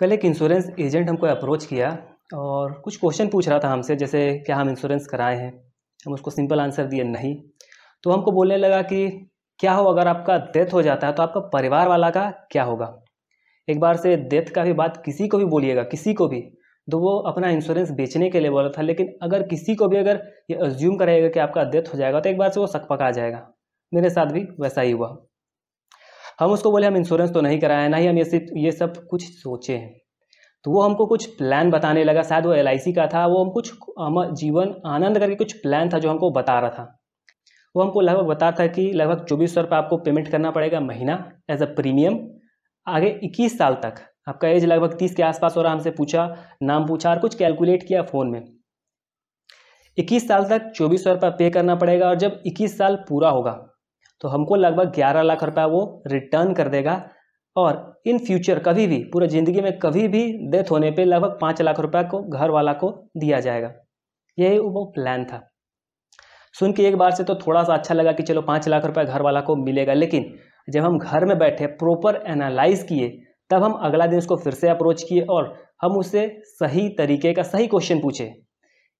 कल एक insurance agent हमको अप्रोच किया और कुछ क्वेश्चन पूछ रहा था हमसे जैसे क्या हम इंश्योरेंस कराए हैं हम उसको सिंपल आंसर दिए नहीं तो हमको बोलने लगा कि क्या हो अगर आपका डेथ हो जाता है तो आपका परिवार वाला का क्या होगा एक बार से डेथ का भी बात किसी को भी बोलिएगा किसी को भी तो वो अपना इंश्योरेंस बेचने के लिए बोला था लेकिन अगर किसी को भी अगर ये अज्यूम करेगा कि आपका डेथ हो जाएगा तो एक बार से वो सकपका जाएगा मेरे साथ भी वैसा ही हुआ हम उसको बोले हम इंश्योरेंस तो नहीं कराए ना ही हम ये ये सब कुछ सोचे हैं तो वो हमको कुछ प्लान बताने लगा शायद वो एल का था वो हम कुछ हम जीवन आनंद करके कुछ प्लान था जो हमको बता रहा था वो हमको लगभग बता था कि लगभग चौबीस सौ रुपये आपको पेमेंट करना पड़ेगा महीना एज अ प्रीमियम आगे इक्कीस साल तक आपका एज लगभग तीस के आसपास हो रहा हमसे पूछा नाम पूछा और कुछ कैलकुलेट किया फ़ोन में इक्कीस साल तक चौबीस सौ रुपये पे करना पड़ेगा और जब इक्कीस साल पूरा होगा तो हमको लगभग ग्यारह लाख रुपया वो रिटर्न कर देगा और इन फ्यूचर कभी भी पूरे ज़िंदगी में कभी भी डेथ होने पे लगभग पाँच लाख रुपया को घर वाला को दिया जाएगा यही वो प्लान था सुन के एक बार से तो थोड़ा सा अच्छा लगा कि चलो पाँच लाख रुपया घर वाला को मिलेगा लेकिन जब हम घर में बैठे प्रॉपर एनालाइज किए तब हम अगला दिन उसको फिर से अप्रोच किए और हम उससे सही तरीके का सही क्वेश्चन पूछे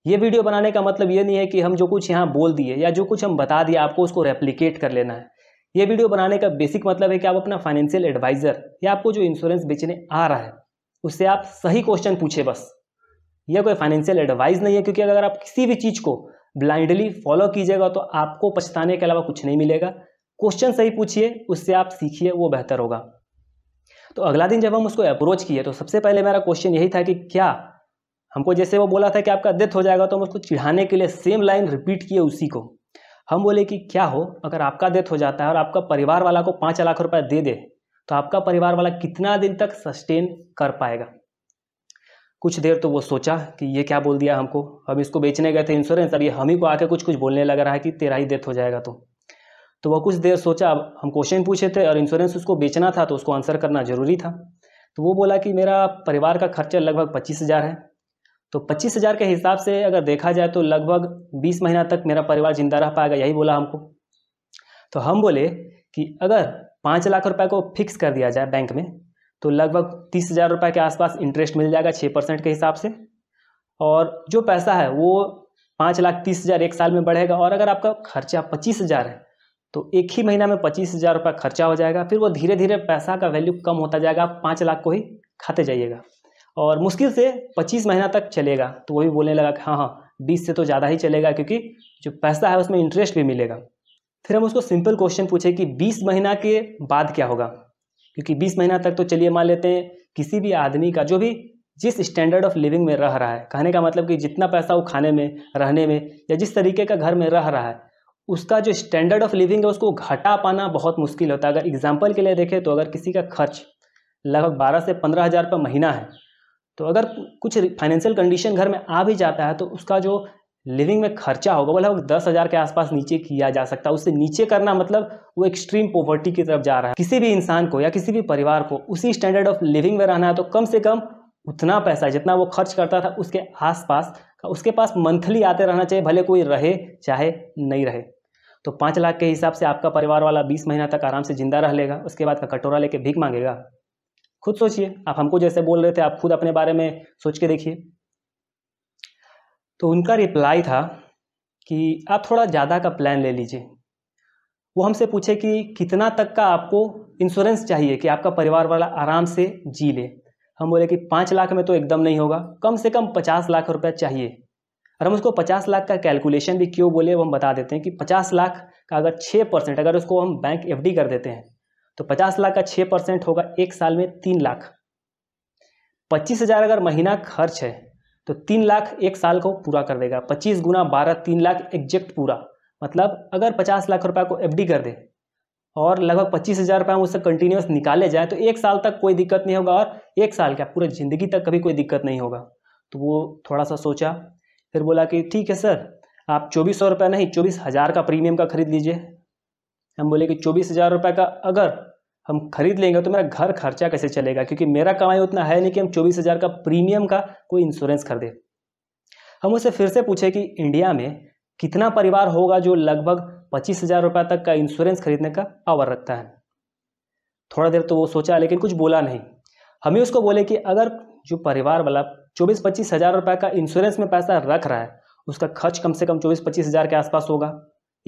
ये वीडियो बनाने का मतलब ये नहीं है कि हम जो कुछ यहाँ बोल दिए या जो कुछ हम बता दिए आपको उसको रेप्लीकेट कर लेना है ये वीडियो बनाने का बेसिक मतलब है कि आप अपना फाइनेंशियल एडवाइज़र या आपको जो इंश्योरेंस बेचने आ रहा है उससे आप सही क्वेश्चन पूछे बस यह कोई फाइनेंशियल एडवाइस नहीं है क्योंकि अगर आप किसी भी चीज़ को ब्लाइंडली फॉलो कीजिएगा तो आपको पछताने के अलावा कुछ नहीं मिलेगा क्वेश्चन सही पूछिए उससे आप सीखिए वो बेहतर होगा तो अगला दिन जब हम उसको अप्रोच किए तो सबसे पहले मेरा क्वेश्चन यही था कि क्या हमको जैसे वो बोला था कि आपका डेथ हो जाएगा तो हम उसको चिढ़ाने के लिए सेम लाइन रिपीट किए उसी को हम बोले कि क्या हो अगर आपका डेथ हो जाता है और आपका परिवार वाला को पाँच लाख रुपया दे दे तो आपका परिवार वाला कितना दिन तक सस्टेन कर पाएगा कुछ देर तो वो सोचा कि ये क्या बोल दिया हमको हम इसको बेचने गए थे इंश्योरेंस अब ये हम ही को आके कुछ कुछ बोलने लग रहा है कि तेरा ही डेथ हो जाएगा तो तो वह कुछ देर सोचा अब हम क्वेश्चन पूछे थे और इंश्योरेंस उसको बेचना था तो उसको आंसर करना जरूरी था तो वो बोला कि मेरा परिवार का खर्चा लगभग पच्चीस हज़ार है तो पच्चीस हज़ार के हिसाब से अगर देखा जाए तो लगभग बीस महीना तक मेरा परिवार जिंदा रह पाएगा यही बोला हमको तो हम बोले कि अगर पाँच लाख रुपए को फिक्स कर दिया जाए बैंक में तो लगभग तीस हज़ार रुपये के आसपास इंटरेस्ट मिल जाएगा छः परसेंट के हिसाब से और जो पैसा है वो पाँच लाख तीस हज़ार एक साल में बढ़ेगा और अगर आपका खर्चा पच्चीस हज़ार है तो एक ही महीना में पच्चीस हज़ार रुपये खर्चा हो जाएगा फिर वो धीरे धीरे पैसा का वैल्यू कम होता जाएगा आप पाँच लाख को ही खाते जाइएगा और मुश्किल से पच्चीस महीना तक चलेगा तो वो भी बोलने लगा कि हाँ हाँ बीस से तो ज़्यादा ही चलेगा क्योंकि जो पैसा है उसमें इंटरेस्ट भी मिलेगा फिर हम उसको सिंपल क्वेश्चन पूछे कि बीस महीना के बाद क्या होगा क्योंकि बीस महीना तक तो चलिए मान लेते हैं किसी भी आदमी का जो भी जिस स्टैंडर्ड ऑफ लिविंग में रह रहा है कहने का मतलब कि जितना पैसा वो खाने में रहने में या जिस तरीके का घर में रह रहा है उसका जो स्टैंडर्ड ऑफ लिविंग है उसको घटा पाना बहुत मुश्किल होता है अगर एग्जाम्पल के लिए देखें तो अगर किसी का खर्च लगभग बारह से पंद्रह हज़ार रुपये महीना है तो अगर कुछ फाइनेंशियल कंडीशन घर में आ भी जाता है तो उसका जो लिविंग में खर्चा होगा वो लगभग दस हज़ार के आसपास नीचे किया जा सकता है उससे नीचे करना मतलब वो एक्सट्रीम पॉवर्टी की तरफ जा रहा है किसी भी इंसान को या किसी भी परिवार को उसी स्टैंडर्ड ऑफ लिविंग में रहना है तो कम से कम उतना पैसा जितना वो खर्च करता था उसके आसपास का उसके पास मंथली आते रहना चाहिए भले कोई रहे चाहे नहीं रहे तो पाँच लाख के हिसाब से आपका परिवार वाला बीस महीना तक आराम से जिंदा रह लेगा उसके बाद का कटोरा लेके भीख मांगेगा खुद सोचिए आप हमको जैसे बोल रहे थे आप खुद अपने बारे में सोच के देखिए तो उनका रिप्लाई था कि आप थोड़ा ज़्यादा का प्लान ले लीजिए वो हमसे पूछे कि कितना तक का आपको इंश्योरेंस चाहिए कि आपका परिवार वाला आराम से जी ले हम बोले कि पाँच लाख में तो एकदम नहीं होगा कम से कम पचास लाख रुपया चाहिए और हम उसको पचास लाख का कैलकुलेशन भी क्यों बोले वो हम बता देते हैं कि पचास लाख का अगर छः परसेंट अगर उसको हम बैंक एफ कर देते हैं तो पचास लाख का छः परसेंट होगा एक साल में तीन लाख पच्चीस हज़ार अगर महीना खर्च है तो तीन लाख एक साल को पूरा कर देगा पच्चीस गुना बारह तीन लाख एग्जैक्ट पूरा मतलब अगर पचास लाख रुपया को एफडी कर दे और लगभग पच्चीस हज़ार रुपये हम उससे कंटिन्यूस निकाले जाए तो एक साल तक कोई दिक्कत नहीं होगा और एक साल क्या पूरे ज़िंदगी तक कभी कोई दिक्कत नहीं होगा तो वो थोड़ा सा सोचा फिर बोला कि ठीक है सर आप चौबीस सौ रुपया नहीं चौबीस हज़ार का प्रीमियम का खरीद लीजिए हम बोले कि चौबीस हज़ार रुपये का अगर हम खरीद लेंगे तो मेरा घर खर्चा कैसे चलेगा क्योंकि मेरा कमाई उतना है नहीं कि हम चौबीस हज़ार का प्रीमियम का कोई इंश्योरेंस खरीदे हम उसे फिर से पूछे कि इंडिया में कितना परिवार होगा जो लगभग पच्चीस हज़ार रुपये तक का इंश्योरेंस खरीदने का पावर रखता है थोड़ा देर तो वो सोचा लेकिन कुछ बोला नहीं हम ही उसको बोले कि अगर जो परिवार वाला चौबीस पच्चीस हज़ार रुपये का इंश्योरेंस में पैसा रख रहा है उसका खर्च कम से कम चौबीस पच्चीस हज़ार के आसपास होगा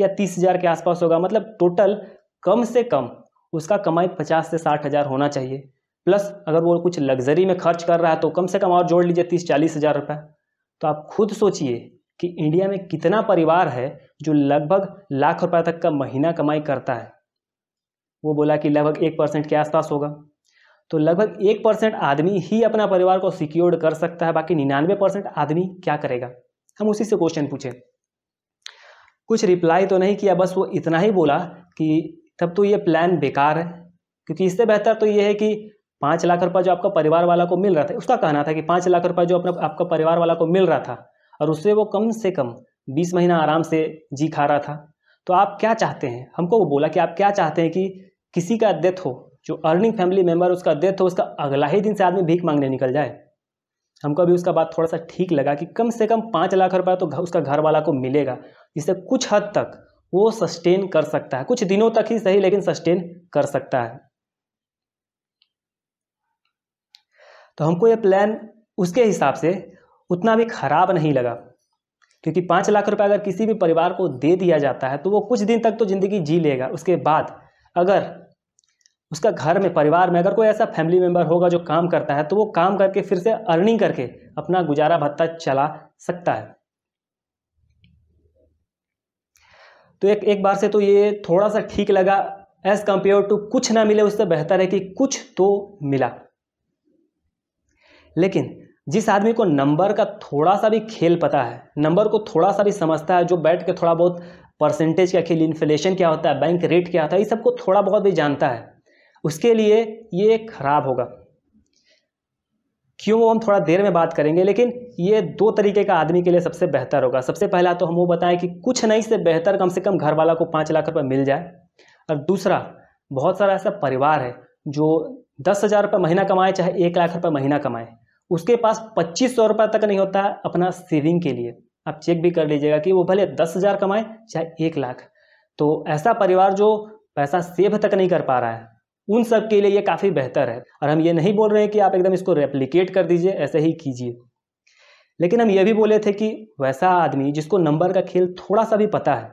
या तीस हज़ार के आसपास होगा मतलब टोटल कम से कम उसका कमाई पचास से साठ हज़ार होना चाहिए प्लस अगर वो कुछ लग्जरी में खर्च कर रहा है तो कम से कम और जोड़ लीजिए तीस चालीस हज़ार रुपये तो आप खुद सोचिए कि इंडिया में कितना परिवार है जो लगभग लाख रुपये तक का महीना कमाई करता है वो बोला कि लगभग एक परसेंट के आसपास होगा तो लगभग एक परसेंट आदमी ही अपना परिवार को सिक्योर्ड कर सकता है बाकी निन्यानवे परसेंट आदमी क्या करेगा हम उसी से क्वेश्चन पूछे कुछ रिप्लाई तो नहीं किया बस वो इतना ही बोला कि तब तो ये प्लान बेकार है क्योंकि इससे बेहतर तो ये है कि पाँच लाख रुपये जो आपका परिवार वाला को मिल रहा था उसका कहना था कि पाँच लाख रुपये जो अपना आपका परिवार वाला को मिल रहा था और उससे वो कम से कम बीस महीना आराम से जी खा रहा था तो आप क्या चाहते हैं हमको वो बोला कि आप क्या चाहते हैं कि किसी का डेथ हो जो अर्निंग फैमिली मेम्बर उसका डेथ हो उसका अगला ही दिन से आदमी भीख मांगने निकल जाए हमको अभी उसका बात थोड़ा सा ठीक लगा कि कम से कम पाँच लाख रुपया तो उसका घर वाला को मिलेगा जिससे कुछ हद तक वो सस्टेन कर सकता है कुछ दिनों तक ही सही लेकिन सस्टेन कर सकता है तो हमको ये प्लान उसके हिसाब से उतना भी खराब नहीं लगा क्योंकि पाँच लाख रुपए अगर किसी भी परिवार को दे दिया जाता है तो वो कुछ दिन तक तो ज़िंदगी जी लेगा उसके बाद अगर उसका घर में परिवार में अगर कोई ऐसा फैमिली मेम्बर होगा जो काम करता है तो वो काम करके फिर से अर्निंग करके अपना गुजारा भत्ता चला सकता है तो एक एक बार से तो ये थोड़ा सा ठीक लगा एज़ कंपेयर टू कुछ ना मिले उससे बेहतर है कि कुछ तो मिला लेकिन जिस आदमी को नंबर का थोड़ा सा भी खेल पता है नंबर को थोड़ा सा भी समझता है जो बैठ के थोड़ा बहुत परसेंटेज का खेल इन्फ्लेशन क्या होता है बैंक रेट क्या होता है ये सबको थोड़ा बहुत भी जानता है उसके लिए ये खराब होगा क्यों वो हम थोड़ा देर में बात करेंगे लेकिन ये दो तरीके का आदमी के लिए सबसे बेहतर होगा सबसे पहला तो हम वो बताएं कि कुछ नहीं से बेहतर कम से कम घर वाला को पाँच लाख रुपये मिल जाए और दूसरा बहुत सारा ऐसा परिवार है जो दस हज़ार रुपये महीना कमाए चाहे एक लाख रुपये महीना कमाए उसके पास पच्चीस सौ रुपये तक नहीं होता है अपना सेविंग के लिए आप चेक भी कर लीजिएगा कि वो भले दस हज़ार कमाए चाहे एक लाख तो ऐसा परिवार जो पैसा सेव तक नहीं कर पा रहा है उन सब के लिए ये काफ़ी बेहतर है और हम ये नहीं बोल रहे हैं कि आप एकदम इसको रेप्लिकेट कर दीजिए ऐसे ही कीजिए लेकिन हम ये भी बोले थे कि वैसा आदमी जिसको नंबर का खेल थोड़ा सा भी पता है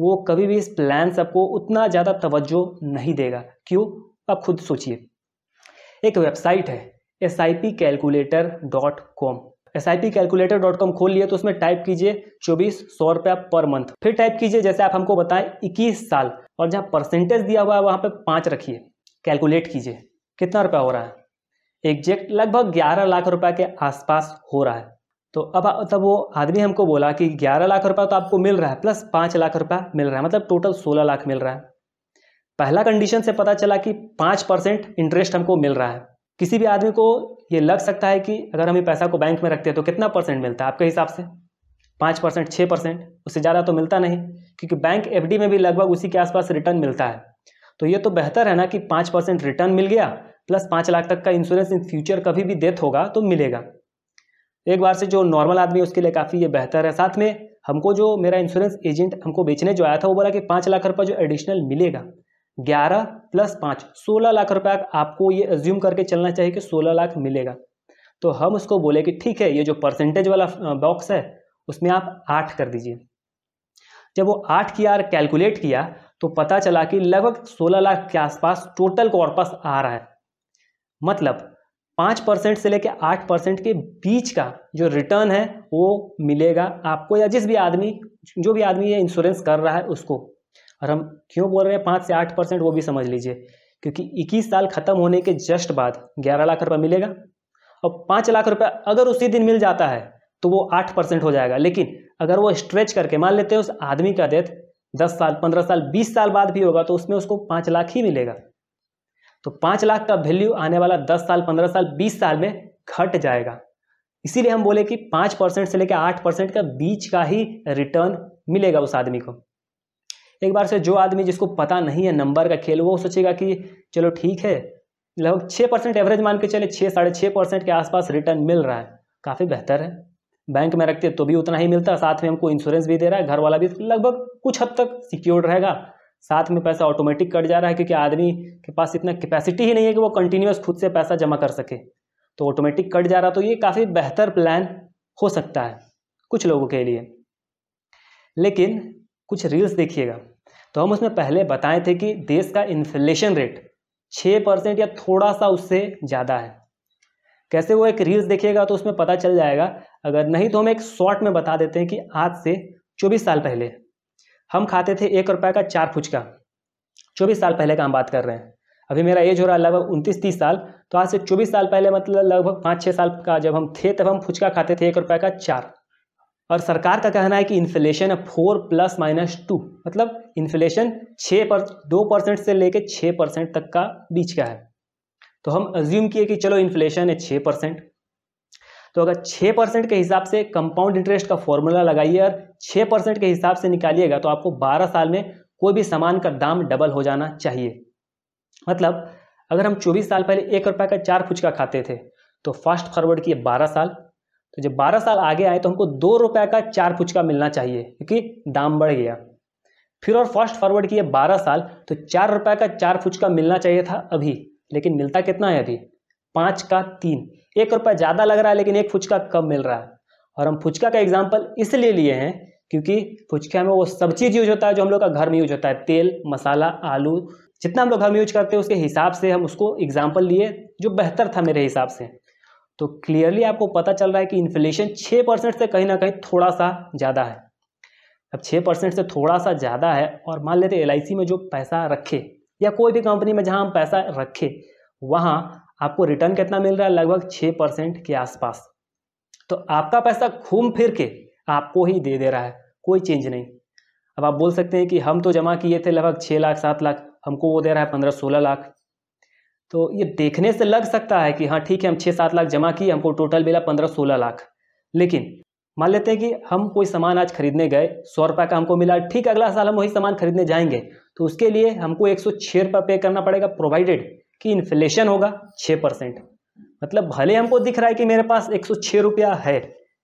वो कभी भी इस प्लान सबको उतना ज़्यादा तवज्जो नहीं देगा क्यों आप खुद सोचिए एक वेबसाइट है S I P calculator dot com S I P calculator dot com खोल लिए तो उसमें टाइप कीजिए चौबीस सौ रुपया पर मंथ फिर टाइप कीजिए जैसे आप हमको बताएं इक्कीस साल और जहाँ परसेंटेज दिया हुआ है वहाँ पर पाँच रखिए कैलकुलेट कीजिए कितना रुपया हो रहा है एग्जैक्ट लगभग ग्यारह लाख रुपए के आसपास हो रहा है तो अब तब वो आदमी हमको बोला कि ग्यारह लाख रुपया तो आपको मिल रहा है प्लस पाँच लाख रुपया मिल रहा है मतलब टोटल सोलह लाख मिल रहा है पहला कंडीशन से पता चला कि पाँच परसेंट इंटरेस्ट हमको मिल रहा है किसी भी आदमी को ये लग सकता है कि अगर हम ये पैसा को बैंक में रखते हैं तो कितना परसेंट मिलता है आपके हिसाब से पाँच परसेंट छः परसेंट उससे ज़्यादा तो मिलता नहीं क्योंकि बैंक एफडी में भी लगभग उसी के आसपास रिटर्न मिलता है तो ये तो बेहतर है ना कि पाँच परसेंट रिटर्न मिल गया प्लस पाँच लाख तक का इंश्योरेंस इन फ्यूचर कभी भी डेथ होगा तो मिलेगा एक बार से जो नॉर्मल आदमी है उसके लिए काफ़ी ये बेहतर है साथ में हमको जो मेरा इंश्योरेंस एजेंट हमको बेचने जो आया था वो बोला कि पाँच लाख रुपये जो एडिशनल मिलेगा ग्यारह प्लस पाँच सोलह लाख रुपया आपको ये एज्यूम करके चलना चाहिए कि सोलह लाख मिलेगा तो हम उसको बोले कि ठीक है ये जो परसेंटेज वाला बॉक्स है उसमें आप आठ कर दीजिए जब वो आठ की आर कैलकुलेट किया तो पता चला कि लगभग 16 लाख के आसपास टोटल कॉर्पस आ रहा है मतलब पांच परसेंट से लेकर आठ परसेंट के बीच का जो रिटर्न है वो मिलेगा आपको या जिस भी आदमी जो भी आदमी ये इंश्योरेंस कर रहा है उसको और हम क्यों बोल रहे हैं पाँच से आठ परसेंट वो भी समझ लीजिए क्योंकि इक्कीस साल खत्म होने के जस्ट बाद ग्यारह लाख रुपये मिलेगा और पाँच लाख रुपये अगर उसी दिन मिल जाता है तो वो आठ परसेंट हो जाएगा लेकिन अगर वो स्ट्रेच करके मान लेते हैं उस आदमी का डेथ दस साल पंद्रह साल बीस साल बाद भी होगा तो उसमें उसको पाँच लाख ही मिलेगा तो पाँच लाख का वैल्यू आने वाला दस साल पंद्रह साल बीस साल में घट जाएगा इसीलिए हम बोले कि पाँच परसेंट से लेकर आठ परसेंट का बीच का ही रिटर्न मिलेगा उस आदमी को एक बार से जो आदमी जिसको पता नहीं है नंबर का खेल वो सोचेगा कि चलो ठीक है लगभग छः परसेंट एवरेज मान के चले छः साढ़े छः परसेंट के आसपास रिटर्न मिल रहा है काफ़ी बेहतर है बैंक में रखते तो भी उतना ही मिलता साथ में हमको इंश्योरेंस भी दे रहा है घर वाला भी लगभग कुछ हद तक सिक्योर्ड रहेगा साथ में पैसा ऑटोमेटिक कट जा रहा है क्योंकि आदमी के पास इतना कैपेसिटी ही नहीं है कि वो कंटिन्यूस खुद से पैसा जमा कर सके तो ऑटोमेटिक कट जा रहा तो ये काफ़ी बेहतर प्लान हो सकता है कुछ लोगों के लिए लेकिन कुछ रील्स देखिएगा तो हम उसमें पहले बताए थे कि देश का इन्फ्लेशन रेट छः परसेंट या थोड़ा सा उससे ज़्यादा है कैसे वो एक रील्स देखिएगा तो उसमें पता चल जाएगा अगर नहीं तो हम एक शॉर्ट में बता देते हैं कि आज से चौबीस साल पहले हम खाते थे एक रुपये का चार फुचका चौबीस साल पहले का हम बात कर रहे हैं अभी मेरा एज हो रहा है लगभग उनतीस तीस साल तो आज से चौबीस साल पहले मतलब लगभग पाँच छः साल का जब हम थे तब हम फुचका खाते थे एक रुपये का चार और सरकार का कहना है कि इन्फ्लेशन है फोर प्लस माइनस टू मतलब इन्फ्लेशन छः पर दो परसेंट से लेकर छः परसेंट तक का बीच का है तो हम अज्यूम किए कि चलो इन्फ्लेशन है छः परसेंट तो अगर छः परसेंट के हिसाब से कंपाउंड इंटरेस्ट का फॉर्मूला लगाइए और छः परसेंट के हिसाब से निकालिएगा तो आपको बारह साल में कोई भी सामान का दाम डबल हो जाना चाहिए मतलब अगर हम चौबीस साल पहले एक रुपये का चार फुचका खाते थे तो फास्ट फॉरवर्ड किए बारह साल तो जब बारह साल आगे आए तो हमको दो रुपये का चार फुचका मिलना चाहिए क्योंकि दाम बढ़ गया फिर और फास्ट फॉरवर्ड किए बारह साल तो चार रुपये का चार फुचका मिलना चाहिए था अभी लेकिन मिलता कितना है अभी पाँच का तीन एक रुपया ज़्यादा लग रहा है लेकिन एक फुचका कम मिल रहा है और हम फुचका का एग्जाम्पल इसलिए लिए हैं क्योंकि फुचका में वो सब चीज़ यूज होता है जो हम लोग का घर में यूज होता है तेल मसाला आलू जितना हम लोग घर में यूज करते हैं उसके हिसाब से हम उसको एग्जाम्पल लिए जो बेहतर था मेरे हिसाब से तो क्लियरली आपको पता चल रहा है कि इन्फ्लेशन छः परसेंट से कहीं ना कहीं थोड़ा सा ज़्यादा है अब छः परसेंट से थोड़ा सा ज़्यादा है और मान लेते एल में जो पैसा रखे या कोई भी कंपनी में जहाँ हम पैसा रखे वहाँ आपको रिटर्न कितना मिल रहा है लगभग छः परसेंट के आसपास तो आपका पैसा घूम फिर के आपको ही दे दे रहा है कोई चेंज नहीं अब आप बोल सकते हैं कि हम तो जमा किए थे लगभग छः लाख सात लाख हमको वो दे रहा है पंद्रह सोलह लाख तो ये देखने से लग सकता है कि हाँ ठीक है हम छः सात लाख जमा किए हमको टोटल मिला पंद्रह सोलह लाख लेकिन मान लेते हैं कि हम कोई सामान आज खरीदने गए सौ रुपये का हमको मिला ठीक अगला साल हम वही सामान खरीदने जाएंगे तो उसके लिए हमको एक सौ छः रुपये पे करना पड़ेगा प्रोवाइडेड कि इन्फ्लेशन होगा छः परसेंट मतलब भले हमको दिख रहा है कि मेरे पास एक सौ छः रुपया है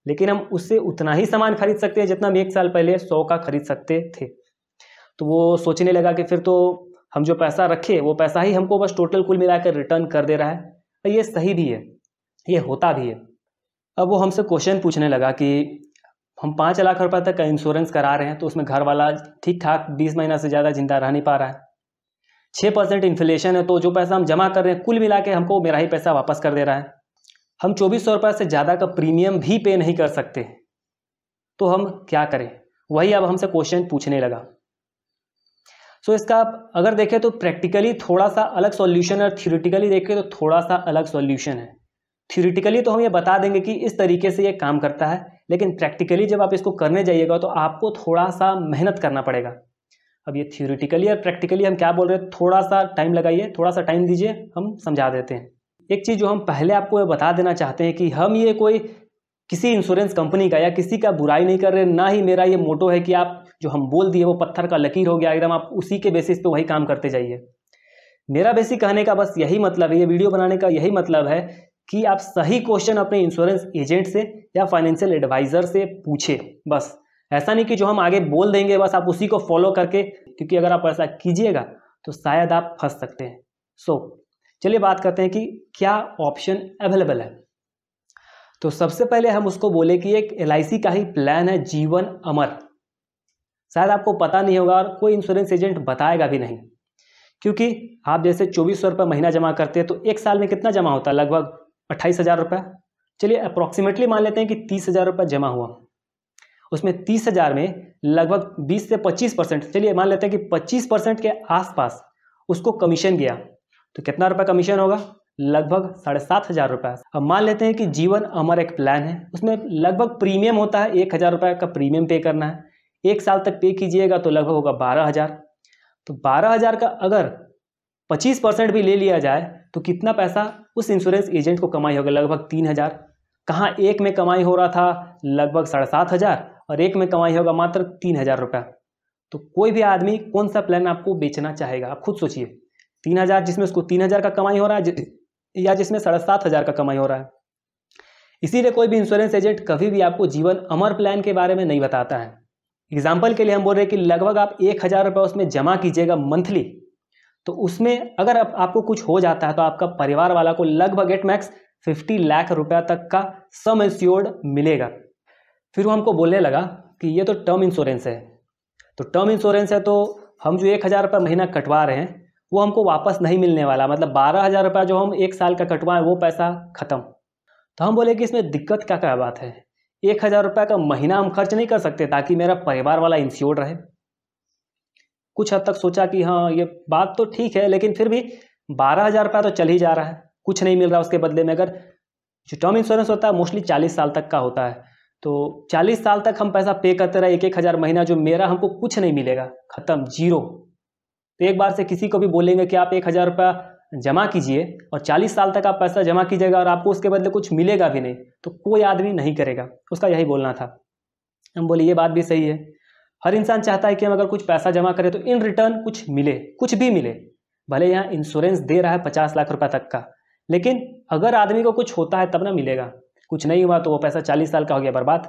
लेकिन हम उससे उतना ही सामान खरीद सकते हैं जितना हम एक साल पहले सौ का खरीद सकते थे तो वो सोचने लगा कि फिर तो हम जो पैसा रखे वो पैसा ही हमको बस टोटल कुल मिलाकर रिटर्न कर दे रहा है तो ये सही भी है ये होता भी है अब वो हमसे क्वेश्चन पूछने लगा कि हम पाँच लाख रुपये तक का इंश्योरेंस करा रहे हैं तो उसमें घर वाला ठीक ठाक बीस महीना से ज़्यादा जिंदा रह नहीं पा रहा है छः परसेंट इन्फ्लेशन है तो जो पैसा हम जमा कर रहे हैं कुल मिला के हमको मेरा ही पैसा वापस कर दे रहा है हम चौबीस सौ रुपये से ज़्यादा का प्रीमियम भी पे नहीं कर सकते तो हम क्या करें वही अब हमसे क्वेश्चन पूछने लगा सो so, इसका आप अगर देखें तो प्रैक्टिकली थोड़ा सा अलग सॉल्यूशन है और थियोरिटिकली देखें तो थोड़ा सा अलग सॉल्यूशन है थियोरिटिकली तो हम ये बता देंगे कि इस तरीके से ये काम करता है लेकिन प्रैक्टिकली जब आप इसको करने जाइएगा तो आपको थोड़ा सा मेहनत करना पड़ेगा अब ये थियोरिटिकली और प्रैक्टिकली हम क्या बोल रहे हैं थोड़ा सा टाइम लगाइए थोड़ा सा टाइम दीजिए हम समझा देते हैं एक चीज़ जो हम पहले आपको ये बता देना चाहते हैं कि हम ये कोई किसी इंश्योरेंस कंपनी का या किसी का बुराई नहीं कर रहे ना ही मेरा ये मोटो है कि आप जो हम बोल दिए वो पत्थर का लकीर हो गया एकदम आप उसी के बेसिस पे वही काम करते जाइए मेरा बेसिक कहने का बस यही मतलब है ये वीडियो बनाने का यही मतलब है कि आप सही क्वेश्चन अपने इंश्योरेंस एजेंट से या फाइनेंशियल एडवाइज़र से पूछे बस ऐसा नहीं कि जो हम आगे बोल देंगे बस आप उसी को फॉलो करके क्योंकि अगर आप ऐसा कीजिएगा तो शायद आप फंस सकते हैं सो so, चलिए बात करते हैं कि क्या ऑप्शन अवेलेबल है तो सबसे पहले हम उसको बोले कि एक एल का ही प्लान है जीवन अमर शायद आपको पता नहीं होगा और कोई इंश्योरेंस एजेंट बताएगा भी नहीं क्योंकि आप जैसे चौबीस सौ रुपये महीना जमा करते हैं तो एक साल में कितना जमा होता है लगभग अट्ठाईस हज़ार रुपये चलिए अप्रॉक्सीमेटली मान लेते हैं कि तीस हज़ार रुपये जमा हुआ उसमें तीस हज़ार में लगभग बीस से पच्चीस परसेंट चलिए मान लेते हैं कि पच्चीस परसेंट के आसपास उसको कमीशन गया तो कितना रुपया कमीशन होगा लगभग साढ़े सात हज़ार रुपये अब मान लेते हैं कि जीवन अमर एक प्लान है उसमें लगभग प्रीमियम होता है एक हज़ार रुपये का प्रीमियम पे करना है एक साल तक पे कीजिएगा तो लगभग होगा बारह हज़ार तो बारह हज़ार का अगर पच्चीस परसेंट भी ले लिया जाए तो कितना पैसा उस इंश्योरेंस एजेंट को कमाई होगा लगभग तीन हज़ार कहाँ एक में कमाई हो रहा था लगभग साढ़े सात हज़ार और एक में कमाई होगा मात्र तीन हज़ार रुपया तो कोई भी आदमी कौन सा प्लान आपको बेचना चाहेगा आप खुद सोचिए तीन हज़ार जिसमें उसको तीन हज़ार का कमाई हो रहा है या जिसमें साढ़े सात हज़ार का कमाई हो रहा है इसीलिए कोई भी इंश्योरेंस एजेंट कभी भी आपको जीवन अमर प्लान के बारे में नहीं बताता है एग्जाम्पल के लिए हम बोल रहे हैं कि लगभग आप एक हज़ार रुपया उसमें जमा कीजिएगा मंथली तो उसमें अगर आप, आपको कुछ हो जाता है तो आपका परिवार वाला को लगभग एट मैक्स फिफ्टी लाख रुपया तक का सम इंश्योर्ड मिलेगा फिर वो हमको बोलने लगा कि ये तो टर्म इंश्योरेंस है तो टर्म इंश्योरेंस है तो हम जो एक हज़ार रुपये महीना कटवा रहे हैं वो हमको वापस नहीं मिलने वाला मतलब बारह हज़ार रुपया जो हम एक साल का कटवाएं वो पैसा ख़त्म तो हम बोले कि इसमें दिक्कत क्या क्या बात है एक हज़ार रुपये का महीना हम खर्च नहीं कर सकते ताकि मेरा परिवार वाला इंश्योर रहे कुछ हद तक सोचा कि हाँ ये बात तो ठीक है लेकिन फिर भी बारह हज़ार रुपया तो चल ही जा रहा है कुछ नहीं मिल रहा उसके बदले में अगर जो टर्म इंश्योरेंस होता है मोस्टली चालीस साल तक का होता है तो 40 साल तक हम पैसा पे करते रहे एक एक हज़ार महीना जो मेरा हमको कुछ नहीं मिलेगा ख़त्म जीरो तो एक बार से किसी को भी बोलेंगे कि आप एक हज़ार रुपया जमा कीजिए और 40 साल तक आप पैसा जमा कीजिएगा और आपको उसके बदले कुछ मिलेगा भी नहीं तो कोई आदमी नहीं करेगा उसका यही बोलना था हम बोले ये बात भी सही है हर इंसान चाहता है कि हम अगर कुछ पैसा जमा करें तो इन रिटर्न कुछ मिले कुछ भी मिले भले यहाँ इंश्योरेंस दे रहा है पचास लाख रुपये तक का लेकिन अगर आदमी को कुछ होता है तब ना मिलेगा कुछ नहीं हुआ तो वो पैसा चालीस साल का हो गया बर्बाद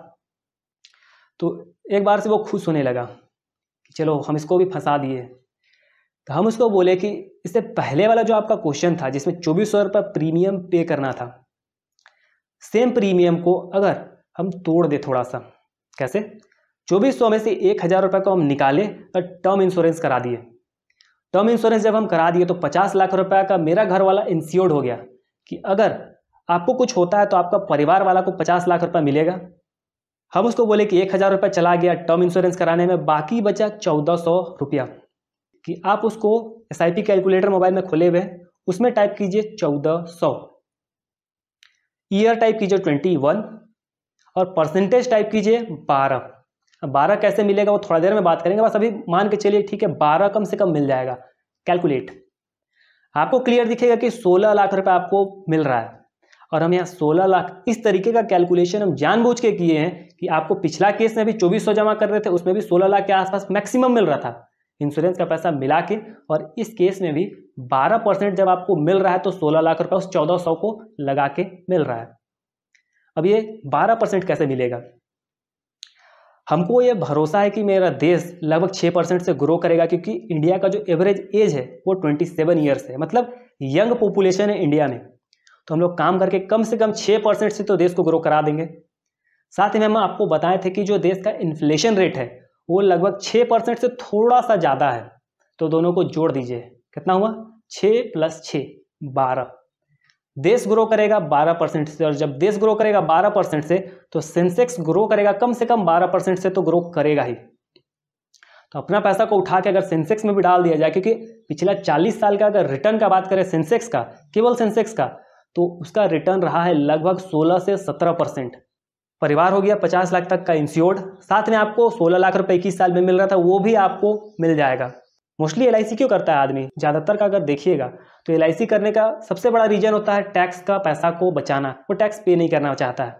तो एक बार से वो खुश होने लगा कि चलो हम इसको भी फंसा दिए तो हम उसको बोले कि इससे पहले वाला जो आपका क्वेश्चन था जिसमें चौबीस सौ रुपये प्रीमियम पे करना था सेम प्रीमियम को अगर हम तोड़ दे थोड़ा सा कैसे चौबीस सौ में से एक हज़ार रुपये को हम निकालें और टर्म इंश्योरेंस करा दिए टर्म इंश्योरेंस जब हम करा दिए तो पचास लाख रुपये का मेरा घर वाला इंश्योर्ड हो गया कि अगर आपको कुछ होता है तो आपका परिवार वाला को पचास लाख रुपये मिलेगा हम उसको बोले कि एक हज़ार रुपये चला गया टर्म इंश्योरेंस कराने में बाकी बचा चौदह सौ रुपया कि आप उसको S I P calculator mobile में खोले हुए उसमें टाइप कीजिए चौदह सौ ईयर टाइप कीजिए ट्वेंटी वन और परसेंटेज टाइप कीजिए बारह बारह कैसे मिलेगा वो थोड़ा देर में बात करेंगे बस अभी मान के चलिए ठीक है बारह कम से कम मिल जाएगा कैलकुलेट आपको क्लियर दिखेगा कि सोलह लाख रुपये आपको मिल रहा है और हम यहाँ सोलह लाख इस तरीके का कैलकुलेशन हम जानबूझ के किए हैं कि आपको पिछला केस में भी चौबीस सौ जमा कर रहे थे उसमें भी सोलह लाख के आसपास मैक्सिमम मिल रहा था इंश्योरेंस का पैसा मिला के और इस केस में भी 12 परसेंट जब आपको मिल रहा है तो 16 लाख रुपया उस 1400 को लगा के मिल रहा है अब ये 12 परसेंट कैसे मिलेगा हमको ये भरोसा है कि मेरा देश लगभग 6 परसेंट से ग्रो करेगा क्योंकि इंडिया का जो एवरेज एज है वो 27 सेवन ईयर्स है मतलब यंग पॉपुलेशन है इंडिया में तो हम लोग काम करके कम से कम छः परसेंट से तो देश को ग्रो करा देंगे साथ ही मैम आपको बताए थे कि जो देश का इन्फ्लेशन रेट है वो लगभग छः परसेंट से थोड़ा सा ज़्यादा है तो दोनों को जोड़ दीजिए कितना हुआ छः प्लस छः बारह देश ग्रो करेगा बारह परसेंट से और जब देश ग्रो करेगा बारह परसेंट से तो सेंसेक्स ग्रो करेगा कम से कम बारह परसेंट से तो ग्रो करेगा ही तो अपना पैसा को उठा के अगर सेंसेक्स में भी डाल दिया जाए क्योंकि पिछला चालीस साल का अगर रिटर्न का बात करें सेंसेक्स का केवल सेंसेक्स का तो उसका रिटर्न रहा है लगभग 16 से 17 परसेंट परिवार हो गया 50 लाख तक का इंश्योर्ड साथ में आपको 16 लाख रुपए इक्कीस साल में मिल रहा था वो भी आपको मिल जाएगा मोस्टली एल क्यों करता है आदमी ज़्यादातर का अगर देखिएगा तो एल करने का सबसे बड़ा रीजन होता है टैक्स का पैसा को बचाना वो टैक्स पे नहीं करना चाहता है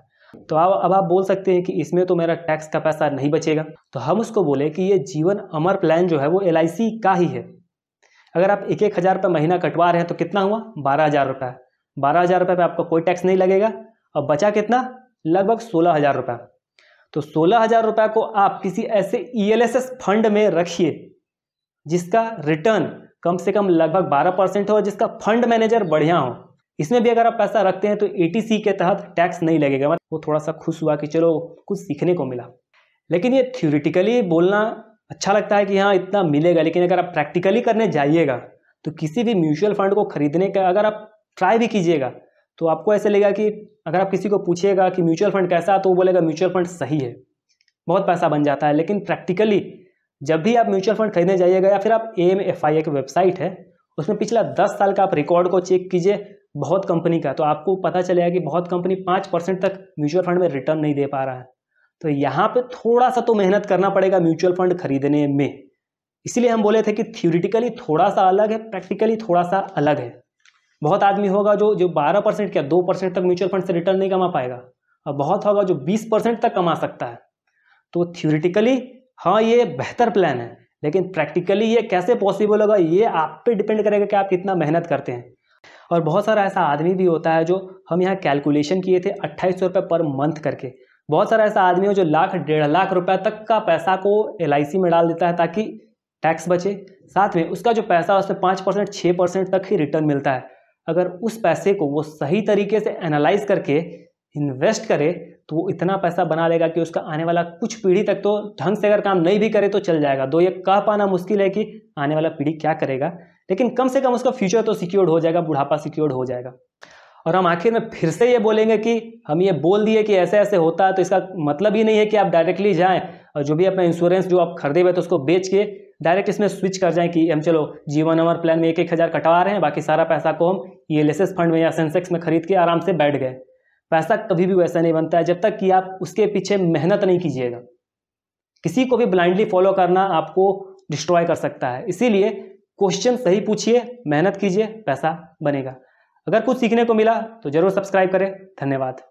तो अब अब आप बोल सकते हैं कि इसमें तो मेरा टैक्स का पैसा नहीं बचेगा तो हम उसको बोले कि ये जीवन अमर प्लान जो है वो एल का ही है अगर आप एक एक हज़ार रुपये महीना कटवा रहे हैं तो कितना हुआ बारह हज़ार रुपये बारह हज़ार रुपये पर आपका कोई टैक्स नहीं लगेगा और बचा कितना लगभग सोलह हज़ार रुपये तो सोलह हज़ार रुपये को आप किसी ऐसे ई e फंड में रखिए जिसका रिटर्न कम से कम लगभग बारह परसेंट हो और जिसका फंड मैनेजर बढ़िया हो इसमें भी अगर आप पैसा रखते हैं तो ए e के तहत टैक्स नहीं लगेगा मतलब वो थोड़ा सा खुश हुआ कि चलो कुछ सीखने को मिला लेकिन ये थ्योरिटिकली बोलना अच्छा लगता है कि हाँ इतना मिलेगा लेकिन अगर आप प्रैक्टिकली करने जाइएगा तो किसी भी म्यूचुअल फंड को खरीदने का अगर आप ट्राई भी कीजिएगा तो आपको ऐसे लगेगा कि अगर आप किसी को पूछिएगा कि म्यूचुअल फंड कैसा तो वो बोलेगा म्यूचुअल फंड सही है बहुत पैसा बन जाता है लेकिन प्रैक्टिकली जब भी आप म्यूचुअल फंड खरीदने जाइएगा या फिर आप ए एम एफ आई एक वेबसाइट है उसमें पिछला दस साल का आप रिकॉर्ड को चेक कीजिए बहुत कंपनी का तो आपको पता चलेगा कि बहुत कंपनी पाँच परसेंट तक म्यूचुअल फंड में रिटर्न नहीं दे पा रहा है तो यहाँ पे थोड़ा सा तो मेहनत करना पड़ेगा म्यूचुअल फंड खरीदने में इसीलिए हम बोले थे कि थ्योरिटिकली थोड़ा सा अलग है प्रैक्टिकली थोड़ा सा अलग है बहुत आदमी होगा जो जो बारह परसेंट क्या दो परसेंट तक म्यूचुअल फंड से रिटर्न नहीं कमा पाएगा और बहुत होगा जो बीस परसेंट तक कमा सकता है तो थ्योरेटिकली हाँ ये बेहतर प्लान है लेकिन प्रैक्टिकली ये कैसे पॉसिबल होगा ये आप पे डिपेंड करेगा कि आप कितना मेहनत करते हैं और बहुत सारा ऐसा आदमी भी होता है जो हम यहाँ कैलकुलेशन किए थे अट्ठाईस सौ रुपये पर मंथ करके बहुत सारा ऐसा आदमी हो जो लाख डेढ़ लाख रुपये तक का पैसा को एल में डाल देता है ताकि टैक्स बचे साथ में उसका जो पैसा है उसमें पाँच परसेंट छः परसेंट तक ही रिटर्न मिलता है अगर उस पैसे को वो सही तरीके से एनालाइज करके इन्वेस्ट करे तो वो इतना पैसा बना लेगा कि उसका आने वाला कुछ पीढ़ी तक तो ढंग से अगर काम नहीं भी करे तो चल जाएगा दो ये कह पाना मुश्किल है कि आने वाला पीढ़ी क्या करेगा लेकिन कम से कम उसका फ्यूचर तो सिक्योर्ड हो जाएगा बुढ़ापा सिक्योर्ड हो जाएगा और हम आखिर में फिर से ये बोलेंगे कि हम ये बोल दिए कि ऐसे ऐसे होता है तो इसका मतलब ही नहीं है कि आप डायरेक्टली जाएं और जो भी अपना इंश्योरेंस जो आप खरीदे हुए तो उसको बेच के डायरेक्ट इसमें स्विच कर जाएं कि हम चलो जीवन अमर प्लान में एक एक हज़ार कटवा रहे हैं बाकी सारा पैसा को हम ई e फंड में या सेंसेक्स में खरीद के आराम से बैठ गए पैसा कभी भी वैसा नहीं बनता है जब तक कि आप उसके पीछे मेहनत नहीं कीजिएगा किसी को भी ब्लाइंडली फॉलो करना आपको डिस्ट्रॉय कर सकता है इसीलिए क्वेश्चन सही पूछिए मेहनत कीजिए पैसा बनेगा अगर कुछ सीखने को मिला तो ज़रूर सब्सक्राइब करें धन्यवाद